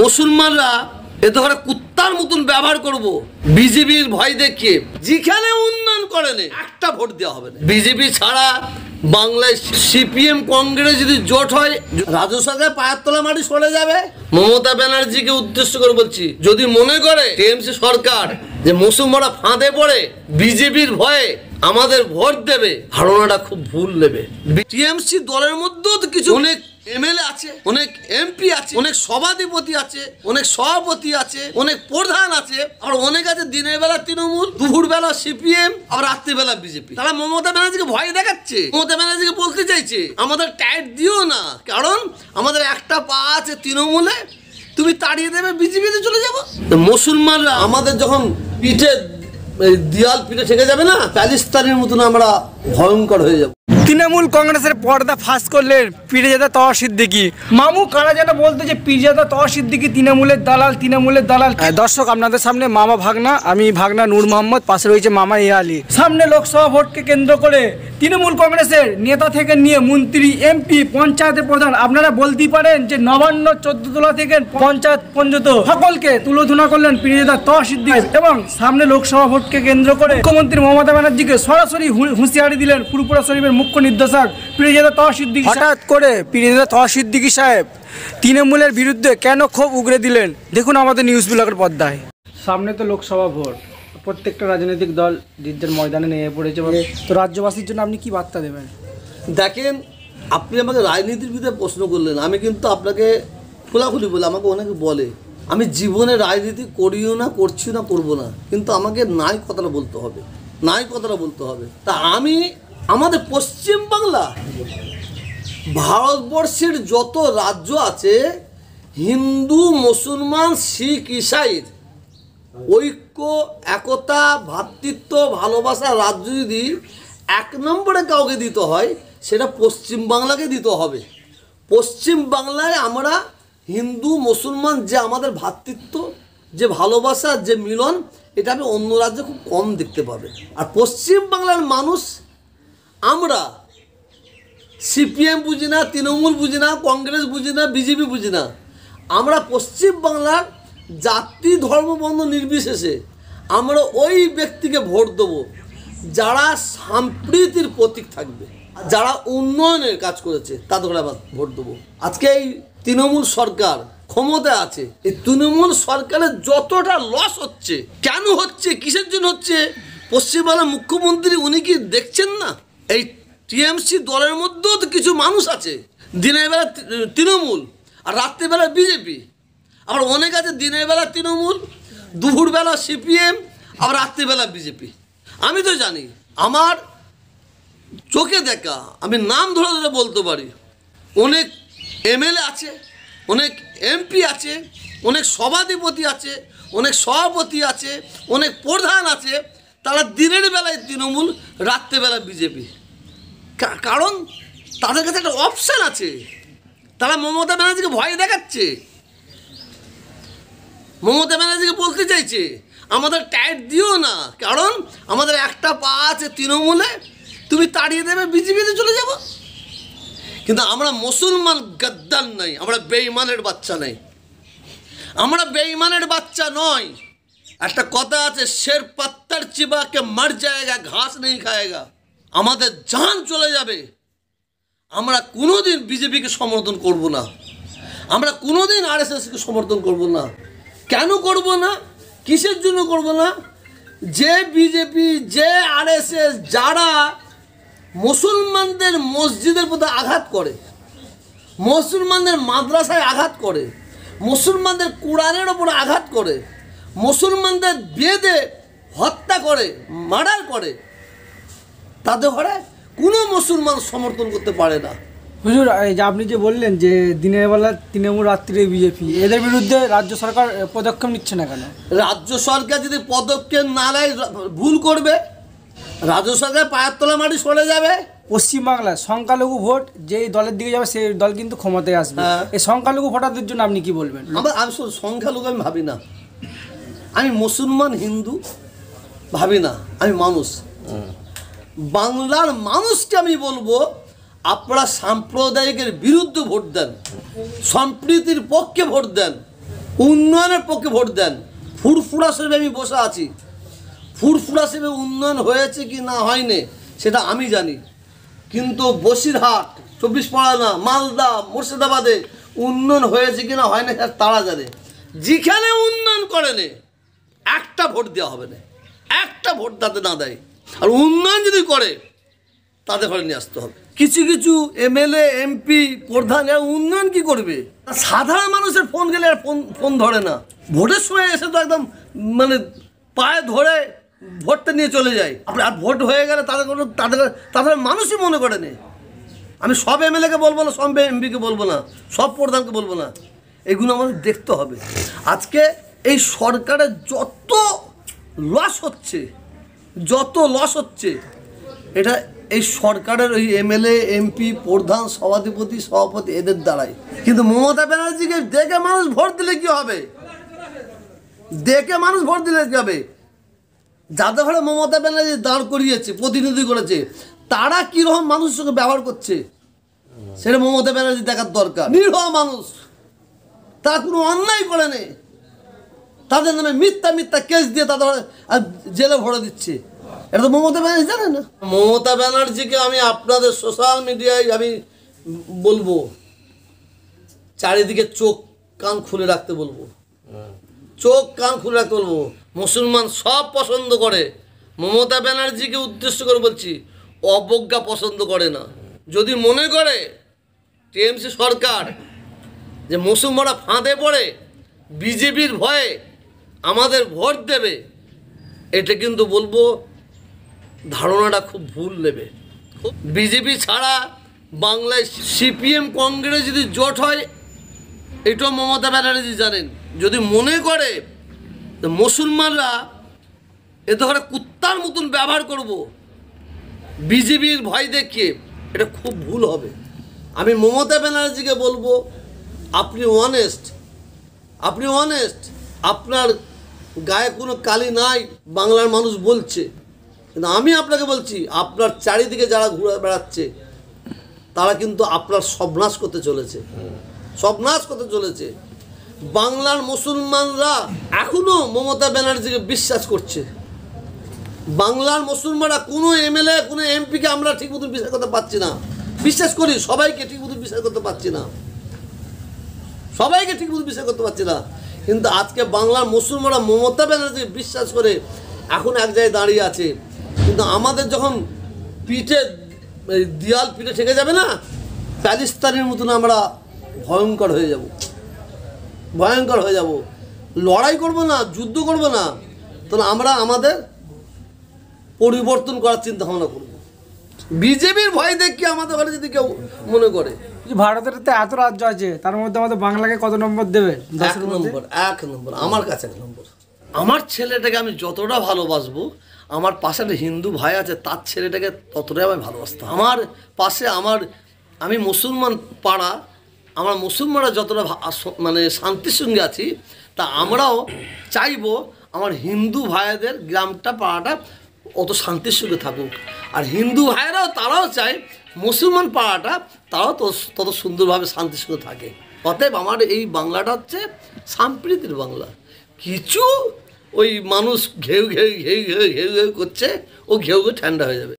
মুসলমানরা এ তো কুত্তার মতন ব্যবহার করব বিজেপির ভয় দেখিয়ে যেখানে উন্নয়ন করেন একটা ভোট দেওয়া হবে না বিজেপি ছাড়া বাংলায় সিপিএম কংগ্রেস যদি জোট হয় রাজ্য পায়ের তোলা মাটি সরে যাবে মমতা ব্যানার্জিকে উদ্দেশ্য করে বলছি যদি মনে করে টিএমসি সরকার যে মুসলমানরা ফাঁদে পড়ে বিজেপির ভয়ে আমাদের ভোট দেবে ধারণাটা খুব ভুল নেবে টিএমসি দলের মধ্যেও তো কিছু অনেক এমএলএ আছে অনেক এমপি আছে অনেক সভাধিপতি আছে অনেক সভাপতি আছে অনেক প্রধান আছে আর অনেক আছে দিনের বেলা তৃণমূল দুপুর বেলা সিপিএম আর রাত্রিবেলা বিজেপি তারা মমতা ব্যানার্জিকে ভয় দেখাচ্ছে মমতা ব্যানার্জিকে বলতে চাইছে আমাদের টাইট দিও না কারণ আমাদের একটা পা আছে তৃণমূলে তুমি তাড়িয়ে দেবে বিজেপিতে চলে যাবো মুসলমানরা আমাদের যখন পিঠে দেওয়াল পিঠে ঠেকে যাবে না প্যালিস্তানের মতন আমরা ভয়ঙ্কর হয়ে যাব তৃণমূল কংগ্রেসের পর্দা ফাঁস করলেন পিরিজাদা তহা সিদ্দিকি মামু কারা যেন বলতো যে পিরিজাদা তহা সিদ্দিকি তৃণমূলের দালাল তৃণমূলের দালাল দর্শক আপনাদের সামনে মামা ভাগনা আমি ভাগনা নূর মোহাম্মদ পাশে রয়েছে মামা ইয়া আলী সামনে লোকসভা ভোটকে কেন্দ্র করে তৃণমূল কংগ্রেসের নেতা থেকে নিয়ে মন্ত্রী এমপি পঞ্চায়েতের প্রধান আপনারা বলতেই পারেন যে নবান্ন চোদ্দ তোলা থেকে পঞ্চায়েত পর্যন্ত সকলকে তুলোধনা করলেন পিরিজাদা তহা সিদ্দিকি এবং সামনে লোকসভা ভোটকে কেন্দ্র করে মুখ্যমন্ত্রী মমতা ব্যানার্জিকে সরাসরি হুঁশিয়ারি দিলেন পুরপুরা শরীফের মুখ্য মুখ্য নির্দেশক পিরিজাদা তহ হঠাৎ করে পিরিজাদা তহসিদ্দিকী সাহেব তৃণমূলের বিরুদ্ধে কেন ক্ষোভ উগড়ে দিলেন দেখুন আমাদের নিউজ ব্লকের পর্দায় সামনে তো লোকসভা ভোট প্রত্যেকটা রাজনৈতিক দল যুদ্ধের ময়দানে নেমে পড়েছে তো রাজ্যবাসীর জন্য আপনি কি বার্তা দেবেন দেখেন আপনি আমাকে রাজনীতির বিরুদ্ধে প্রশ্ন করলেন আমি কিন্তু আপনাকে খোলাখুলি বলে আমাকে অনেকে বলে আমি জীবনে রাজনীতি করিও না করছি না করব না কিন্তু আমাকে নাই কথাটা বলতে হবে নাই কথাটা বলতে হবে তা আমি আমাদের পশ্চিমবাংলা ভারতবর্ষের যত রাজ্য আছে হিন্দু মুসলমান শিখ ইসাইর ঐক্য একতা ভ্রাতৃত্ব ভালোবাসা রাজ্য যদি এক নম্বরে কাউকে দিতে হয় সেটা পশ্চিমবাংলাকে দিতে হবে পশ্চিমবাংলায় আমরা হিন্দু মুসলমান যে আমাদের ভ্রাতৃত্ব যে ভালোবাসা যে মিলন এটা আমি অন্য রাজ্যে খুব কম দেখতে পাবে আর পশ্চিমবাংলার মানুষ আমরা সিপিএম বুঝি না তৃণমূল বুঝি না কংগ্রেস বুঝি না বিজেপি বুঝি না আমরা পশ্চিমবাংলার জাতি ধর্মবন্ধ নির্বিশেষে আমরা ওই ব্যক্তিকে ভোট দেব যারা সাম্প্রীতির প্রতীক থাকবে যারা উন্নয়নের কাজ করেছে তাদেরকে আবার ভোট দেবো আজকে এই তৃণমূল সরকার ক্ষমতা আছে এই তৃণমূল সরকারের যতটা লস হচ্ছে কেন হচ্ছে কিসের জন্য হচ্ছে পশ্চিমবাংলার মুখ্যমন্ত্রী উনি কি দেখছেন না এই টিএমসি দলের মধ্যেও তো কিছু মানুষ আছে দিনের বেলা তৃণমূল আর রাত্রিবেলা বিজেপি আবার অনেক আছে দিনের বেলা তৃণমূল দুপুরবেলা সিপিএম আবার রাত্রিবেলা বিজেপি আমি তো জানি আমার চোখে দেখা আমি নাম ধরে ধরে বলতে পারি অনেক এমএলএ আছে অনেক এমপি আছে অনেক সভাধিপতি আছে অনেক সভাপতি আছে অনেক প্রধান আছে তারা দিনের বেলায় তৃণমূল রাত্রেবেলা বিজেপি কারণ তাদের কাছে একটা অপশান আছে তারা মমতা ব্যানার্জিকে ভয় দেখাচ্ছে মমতা ব্যানার্জিকে বলতে চাইছে আমাদের টাইট দিও না কারণ আমাদের একটা পা আছে তৃণমূলে তুমি তাড়িয়ে দেবে বিজেপিতে চলে যাব কিন্তু আমরা মুসলমান গদ্দার নাই আমরা বেঈমানের বাচ্চা নাই আমরা বেইমানের বাচ্চা নয় একটা কথা আছে শের পাত্তার চিবাকে মার জায়গা ঘাস নেই খায়গা আমাদের জান চলে যাবে আমরা কোনো দিন বিজেপিকে সমর্থন করব না আমরা কোনো দিন আরএসএসকে সমর্থন করব না কেন করব না কিসের জন্য করব না যে বিজেপি যে আরএসএস যারা মুসলমানদের মসজিদের প্রতি আঘাত করে মুসলমানদের মাদ্রাসায় আঘাত করে মুসলমানদের কোরআনের ওপর আঘাত করে মুসলমানদের বেদে হত্যা করে মার্ডার করে তাদের ঘরে কোনো মুসলমান সমর্থন করতে পারে না হুজুর যে আপনি যে বললেন যে দিনের বেলা তৃণমূল রাত্রিরে বিজেপি এদের বিরুদ্ধে রাজ্য সরকার পদক্ষেপ নিচ্ছে না কেন রাজ্য সরকার যদি পদক্ষেপ না নেয় ভুল করবে রাজ্য সরকার পায়ের তলা মাটি সরে যাবে পশ্চিমবাংলায় সংখ্যালঘু ভোট যেই দলের দিকে যাবে সেই দল কিন্তু ক্ষমতায় আসবে হ্যাঁ। এই সংখ্যালঘু ভোটারদের জন্য আপনি কি বলবেন আমি সংখ্যালঘু আমি ভাবি না আমি মুসলমান হিন্দু ভাবি না আমি মানুষ বাংলার মানুষকে আমি বলবো আপনারা সাম্প্রদায়িকের বিরুদ্ধে ভোট দেন সম্প্রীতির পক্ষে ভোট দেন উন্নয়নের পক্ষে ভোট দেন ফুরফুরা সেবে আমি বসে আছি ফুরফুরা সেবে উন্নয়ন হয়েছে কি না হয়নি সেটা আমি জানি কিন্তু বসিরহাট চব্বিশ পরগনা মালদা মুর্শিদাবাদে উন্নয়ন হয়েছে কি না হয় না তারা জানে যেখানে উন্নয়ন করেনি একটা ভোট দেওয়া হবে না একটা ভোট তাতে না দেয় আর উন্নয়ন যদি করে তাদের ঘরে নিয়ে আসতে হবে কিছু কিছু এমএলএ এমপি প্রধান এরা উন্নয়ন কি করবে সাধারণ মানুষের ফোন গেলে আর ফোন ফোন ধরে না ভোটের সময় এসে তো একদম মানে পায়ে ধরে ভোটটা নিয়ে চলে যায় আর ভোট হয়ে গেলে তাদের কোনো তাদের তাদের মানুষই মনে করে নেই আমি সব এমএলএকে বলবো না সব এমপিকে বলবো না সব প্রধানকে বলবো না এগুলো আমাদের দেখতে হবে আজকে এই সরকারের যত লস হচ্ছে যত লস হচ্ছে এটা এই সরকারের ওই এমএলএ এমপি প্রধান সভাধিপতি সভাপতি এদের দ্বারাই কিন্তু মমতা ব্যানার্জিকে দেখে মানুষ ভোট দিলে কি হবে দেখে মানুষ ভোট দিলে কি হবে যাদের ঘরে মমতা ব্যানার্জি দাঁড় করিয়েছে প্রতিনিধি করেছে তারা কীরকম মানুষের সঙ্গে ব্যবহার করছে সেটা মমতা ব্যানার্জি দেখার দরকার নিরহ মানুষ তারা কোনো অন্যায় করে নেই তাদের নামে মিথ্যা মিথ্যা কেস দিয়ে তাদের জেলে ভরে দিচ্ছে এটা তো মমতা ব্যানার্জি জানে না মমতা ব্যানার্জিকে আমি আপনাদের সোশ্যাল মিডিয়ায় আমি বলবো চারিদিকে চোখ কান খুলে রাখতে বলবো চোখ কান খুলে রাখতে বলবো মুসলমান সব পছন্দ করে মমতা ব্যানার্জিকে উদ্দেশ্য করে বলছি অবজ্ঞা পছন্দ করে না যদি মনে করে টিএমসি সরকার যে মুসলমানরা ফাঁদে পড়ে বিজেপির ভয়ে আমাদের ভোট দেবে এটা কিন্তু বলবো ধারণাটা খুব ভুল নেবে বিজেপি ছাড়া বাংলায় সিপিএম কংগ্রেস যদি জোট হয় এটাও মমতা ব্যানার্জি জানেন যদি মনে করে মুসলমানরা এ ধরে কুত্তার মতন ব্যবহার করব বিজেপির ভয় দেখিয়ে এটা খুব ভুল হবে আমি মমতা ব্যানার্জিকে বলবো আপনি অনেস্ট আপনি অনেস্ট আপনার গায়ে কোনো কালি নাই বাংলার মানুষ বলছে কিন্তু আমি আপনাকে বলছি আপনার চারিদিকে যারা ঘুরে বেড়াচ্ছে তারা কিন্তু আপনার সবনাশ করতে চলেছে সবনাশ করতে চলেছে বাংলার মুসলমানরা এখনও মমতা ব্যানার্জিকে বিশ্বাস করছে বাংলার মুসলমানরা কোনো এমএলএ কোনো এমপিকে আমরা ঠিক মতো বিশ্বাস করতে পারছি না বিশ্বাস করি সবাইকে ঠিক মতো বিশ্বাস করতে পারছি না সবাইকে ঠিক মতো বিশ্বাস করতে পারছি না কিন্তু আজকে বাংলার মুসলমানরা মমতা ব্যানার্জি বিশ্বাস করে এখন এক জায়গায় দাঁড়িয়ে আছে কিন্তু আমাদের যখন পিঠে দিয়াল পিঠে ঠেকে যাবে না প্যালিস্তানের মতন আমরা ভয়ঙ্কর হয়ে যাব ভয়ঙ্কর হয়ে যাব লড়াই করব না যুদ্ধ করব না তাহলে আমরা আমাদের পরিবর্তন করার চিন্তা ভাবনা করব বিজেপির ভয় দেখি আমাদের ঘরে যদি কেউ মনে করে ভারতের তো এত রাজ্য আছে তার মধ্যে আমাদের বাংলাকে কত নম্বর দেবে এক নম্বর এক নম্বর আমার কাছে এক নম্বর আমার ছেলেটাকে আমি যতটা ভালোবাসবো আমার পাশে একটা হিন্দু ভাই আছে তার ছেলেটাকে ততটাই আমি ভালোবাসতাম আমার পাশে আমার আমি মুসলমান পাড়া আমরা মুসলমানরা যতটা মানে শান্তির সঙ্গে আছি তা আমরাও চাইবো আমার হিন্দু ভাইদের গ্রামটা পাড়াটা অত শান্তির সুখে থাকুক আর হিন্দু ভাইরাও তারাও চায় মুসলমান পাড়াটা তারাও তত সুন্দরভাবে শান্তির সুখে থাকে অতএব আমার এই বাংলাটা হচ্ছে সাম্প্রীতির বাংলা কিছু ওই মানুষ ঘেউ ঘেউ ঘেউ ঘেউ ঘেউ ঘেউ করছে ও ঘেউ ঘেউ ঠান্ডা হয়ে যাবে